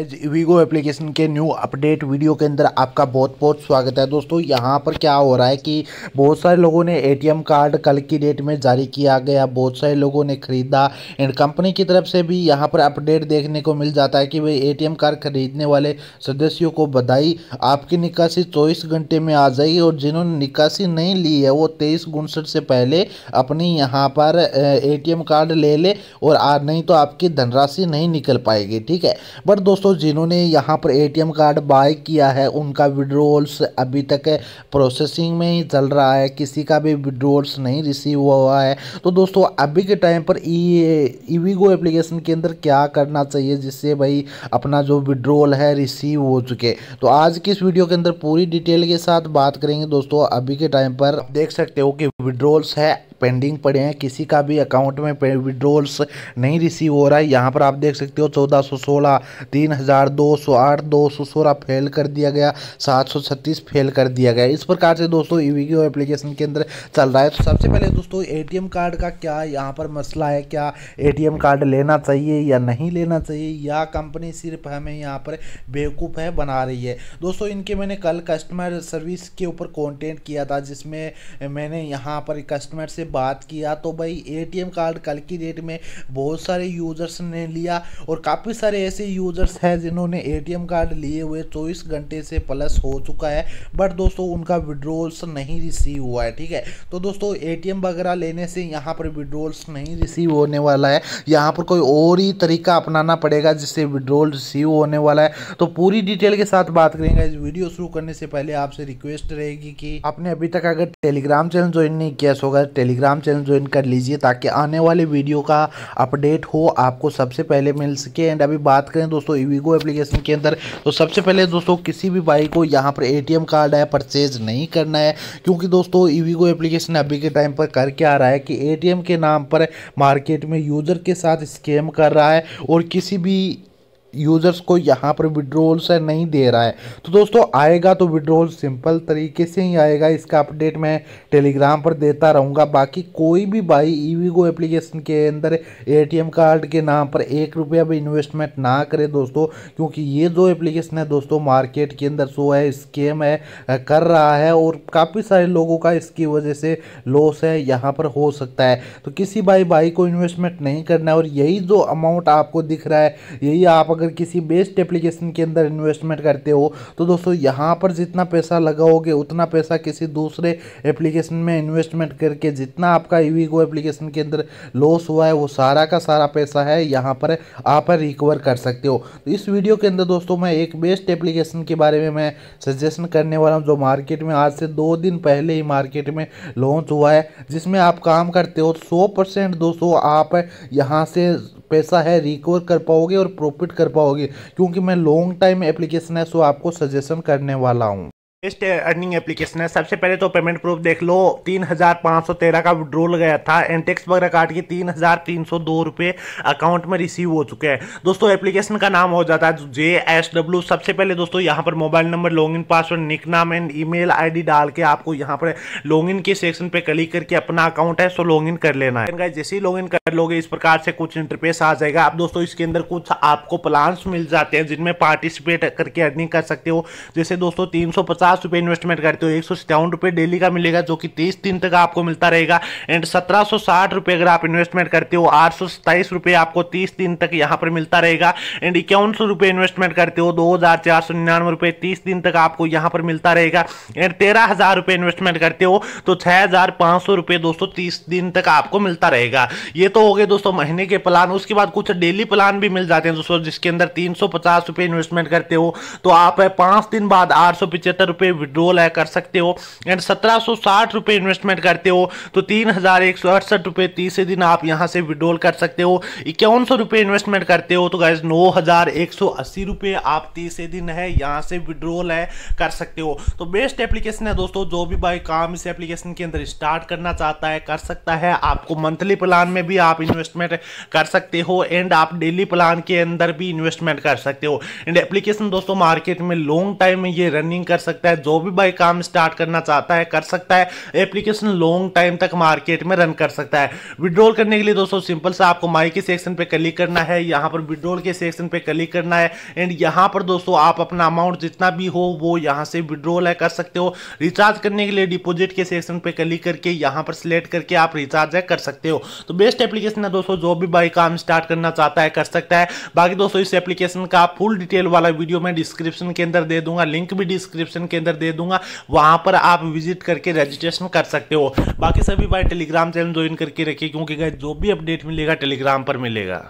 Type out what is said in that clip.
as Vigo application के new update video के अंदर आपका बहुत बहुत स्वागत है दोस्तों यहाँ पर क्या हो रहा है कि बहुत सारे लोगों ने एटीएम कार्ड कल की डेट में जारी किया गया बहुत सारे लोगों ने खरीदा एंड कंपनी की तरफ से भी यहाँ पर अपडेट देखने को मिल जाता है कि भाई एटीएम कार्ड खरीदने वाले सदस्यों को बधाई आपकी निकासी चौबीस घंटे में आ जाएगी और जिन्होंने निकासी नहीं ली है वो तेईस उनसठ से पहले अपनी यहाँ पर ए कार्ड ले ले और नहीं तो आपकी धनराशि नहीं निकल पाएगी ठीक है बट दोस्तों दोस्तों जिन्होंने यहाँ पर एटीएम कार्ड बाय किया है उनका विड्रोल्स अभी तक प्रोसेसिंग में ही चल रहा है किसी का भी विड्रोल्स नहीं रिसीव हुआ है तो दोस्तों अभी के टाइम पर ई e, एप्लीकेशन के अंदर क्या करना चाहिए जिससे भाई अपना जो विड्रोल है रिसीव हो चुके तो आज की इस वीडियो के अंदर पूरी डिटेल के साथ बात करेंगे दोस्तों अभी के टाइम पर देख सकते हो कि विड्रोल्स है पेंडिंग पड़े हैं किसी का भी अकाउंट में विड्रोल्स नहीं रिसीव हो रहा है यहाँ पर आप देख सकते हो चौदह सौ सोलह तीन हज़ार दो सौ आठ दो सौ सोलह फेल कर दिया गया सात सौ छत्तीस फेल कर दिया गया इस प्रकार से दोस्तों ई वी एप्लीकेशन के अंदर चल रहा है तो सबसे पहले दोस्तों ए कार्ड का क्या यहाँ पर मसला है क्या ए कार्ड लेना चाहिए या नहीं लेना चाहिए या कंपनी सिर्फ हमें यहाँ पर बेवकूफ़ है बना रही है दोस्तों इनके मैंने कल कस्टमर सर्विस के ऊपर कॉन्टेंट किया था जिसमें मैंने यहाँ पर कस्टमर से बात किया तो भाई एटीएम कार्ड कल की डेट में बहुत सारे यूज़र्स ने लिया और काफ़ी सारे ऐसे यूज़र्स हैं जिन्होंने एटीएम कार्ड लिए हुए चौबीस तो घंटे से प्लस हो चुका है बट दोस्तों उनका विड्रोल्स नहीं रिसीव हुआ है ठीक है तो दोस्तों ए वगैरह लेने से यहाँ पर विड्रोल्स नहीं रिसीव होने वाला है यहाँ पर कोई और ही तरीका अपनाना पड़ेगा जिससे विड्रोल रिसीव होने वाला है तो पूरी डिटेल के साथ बात करेंगे इस वीडियो शुरू करने से पहले आपसे रिक्वेस्ट रहेगी कि आपने अभी तक अगर टेलीग्राम चैनल ज्वाइन नहीं किया अगर टेलीग्राम टेलीग्राम चैनल ज्वाइन कर लीजिए ताकि आने वाले वीडियो का अपडेट हो आपको सबसे पहले मिल सके एंड अभी बात करें दोस्तों ईवीगो एप्लीकेशन के अंदर तो सबसे पहले दोस्तों किसी भी बाइक को यहाँ पर ए कार्ड है परचेज नहीं करना है क्योंकि दोस्तों ईवीगो एप्लीकेशन अभी के टाइम पर करके आ रहा है कि ए के नाम पर मार्केट में यूज़र के साथ स्कैम कर रहा है और किसी भी यूज़र्स को यहाँ पर विड्रोल से नहीं दे रहा है तो दोस्तों आएगा तो विड्रोल सिंपल तरीके से ही आएगा इसका अपडेट मैं टेलीग्राम पर देता रहूँगा बाकी कोई भी भाई ईवीगो एप्लीकेशन के अंदर एटीएम कार्ड के नाम पर एक रुपया भी इन्वेस्टमेंट ना करे दोस्तों क्योंकि ये जो एप्लीकेशन है दोस्तों मार्केट के अंदर शो है स्केम है कर रहा है और काफ़ी सारे लोगों का इसकी वजह से लॉस है यहाँ पर हो सकता है तो किसी भाई भाई को इन्वेस्टमेंट नहीं करना है और यही जो अमाउंट आपको दिख रहा है यही आप अगर किसी बेस्ट एप्लीकेशन के अंदर इन्वेस्टमेंट करते हो तो दोस्तों यहाँ पर जितना पैसा लगाओगे उतना पैसा किसी दूसरे एप्लीकेशन में इन्वेस्टमेंट करके जितना आपका ई एप्लीकेशन के अंदर लॉस हुआ है वो सारा का सारा पैसा है यहाँ पर आप रिकवर कर सकते हो तो इस वीडियो के अंदर दोस्तों मैं एक बेस्ट एप्लीकेशन के बारे में मैं सजेशन करने वाला हूँ जो मार्केट में आज से दो दिन पहले ही मार्केट में लॉन्च हुआ है जिसमें आप काम करते हो सौ परसेंट दोस्तों आप यहाँ से पैसा है रिकवर कर पाओगे और प्रॉफिट कर पाओगे क्योंकि मैं लॉन्ग टाइम एप्लीकेशन है सो आपको सजेशन करने वाला हूँ बेस्ट अर्निंग एप्लीकेशन है सबसे पहले तो पेमेंट प्रूफ देख लो तीन हज़ार पाँच सौ तेरह का विड्रोल गया था एंड टैक्स वगैरह काट के तीन हज़ार तीन सौ दो रुपये अकाउंट में रिसीव हो चुके हैं दोस्तों एप्लीकेशन का नाम हो जाता है जे एस डब्ल्यू सबसे पहले दोस्तों यहाँ पर mobile number log in password nick नाम and email ID डाल के आपको यहाँ पर लॉग इन के सेक्शन पर क्लिक करके अपना अकाउंट है सो लॉग इन कर लेना है जैसे ही लॉग इन कर लोगे इस प्रकार से कुछ इंटरपेस आ जाएगा आप दोस्तों इसके अंदर कुछ आपको प्लान्स मिल जाते हैं जिनमें पार्टिसिपेट करके अर्निंग कर सकते हो जैसे दोस्तों तीन सौ पचास पचास रुपये इन्वेस्टमेंट करते हो एक सौ डेली का मिलेगा जो कि तीस दिन तक आपको मिलता रहेगा एंड सत्रह सौ अगर आप इन्वेस्टमेंट करते हो आठ सौ आपको तीस दिन तक यहाँ पर मिलता रहेगा एंड इक्यावन सौ इन्वेस्टमेंट करते हो दो हज़ार दिन तक आपको यहाँ पर मिलता रहेगा एंड तेरह हज़ार रुपये इन्वेस्टमेंट करते हो तो छः हज़ार पाँच सौ रुपये दोस्तों तीस दिन तक आपको मिलता रहेगा ये तो हो गए दोस्तों महीने के प्लान उसके बाद कुछ डेली प्लान भी मिल जाते हैं दोस्तों जिसके अंदर तीन सौ पचास रुपये इन्वेस्टमेंट करते हो तो आप पाँच दिन बाद आठ सौ पिचहत्तर रुपये विड्रोल है कर सकते हो एंड सत्रह सौ साठ रुपये इन्वेस्टमेंट करते हो तो तीन हज़ार एक सौ अड़सठ रुपये तीसरे दिन आप यहां से विड्रोल कर सकते हो इक्यावन सौ रुपये इन्वेस्टमेंट करते हो तो गैस नौ हज़ार एक सौ अस्सी रुपये आप तीसरे दिन है यहां से विड्रोल है कर सकते हो तो बेस्ट एप्लीकेशन है दोस्तों जो भी भाई काम इस एप्लीकेशन के अंदर स्टार्ट करना चाहता है कर सकता है आपको मंथली प्लान में भी आप इन्वेस्टमेंट कर सकते हो एंड आप डेली प्लान के अंदर भी इन्वेस्टमेंट कर सकते हो एंड एप्लीकेशन दोस्तों मार्केट में लॉन्ग टाइम में ये रनिंग कर सकता है सकता है जो भी भाई काम स्टार्ट करना चाहता है कर सकता है एप्लीकेशन लॉन्ग टाइम तक मार्केट में रन कर सकता है विड्रॉल करने के लिए दोस्तों सिंपल सा आपको माई के सेक्शन पे क्लिक करना है यहाँ पर विड्रॉल के सेक्शन पे क्लिक करना है एंड यहाँ पर दोस्तों आप अपना अमाउंट जितना भी हो वो यहाँ से विड्रॉल है कर सकते हो रिचार्ज करने के लिए डिपोजिट के सेक्शन पे क्लिक करके यहाँ पर सिलेक्ट करके आप रिचार्ज है कर सकते हो तो बेस्ट एप्लीकेशन है दोस्तों जो भी भाई काम स्टार्ट करना चाहता है कर सकता है बाकी दोस्तों इस एप्लीकेशन का फुल डिटेल वाला वीडियो मैं डिस्क्रिप्शन के अंदर दे दूंगा लिंक भी डिस्क्रिप्शन के अंदर दे दूंगा वहां पर आप विजिट करके रजिस्ट्रेशन कर सकते हो बाकी सभी भाई टेलीग्राम चैनल ज्वाइन करके रखिए क्योंकि जो भी अपडेट मिलेगा टेलीग्राम पर मिलेगा